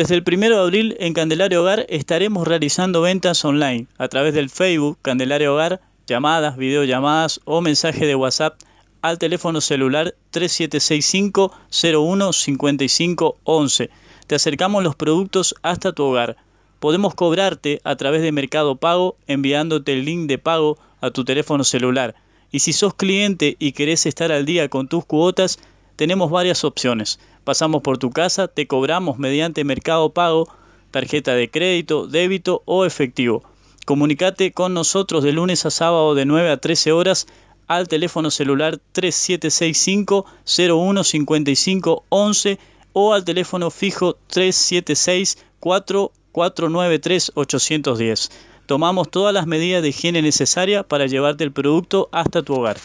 Desde el 1 de abril en Candelario Hogar estaremos realizando ventas online a través del Facebook Candelario Hogar, llamadas, videollamadas o mensaje de WhatsApp al teléfono celular 3765 015511 Te acercamos los productos hasta tu hogar. Podemos cobrarte a través de Mercado Pago enviándote el link de pago a tu teléfono celular. Y si sos cliente y querés estar al día con tus cuotas, tenemos varias opciones. Pasamos por tu casa, te cobramos mediante Mercado Pago, tarjeta de crédito, débito o efectivo. Comunicate con nosotros de lunes a sábado de 9 a 13 horas al teléfono celular 3765 015511 o al teléfono fijo 376 4493 810. Tomamos todas las medidas de higiene necesarias para llevarte el producto hasta tu hogar.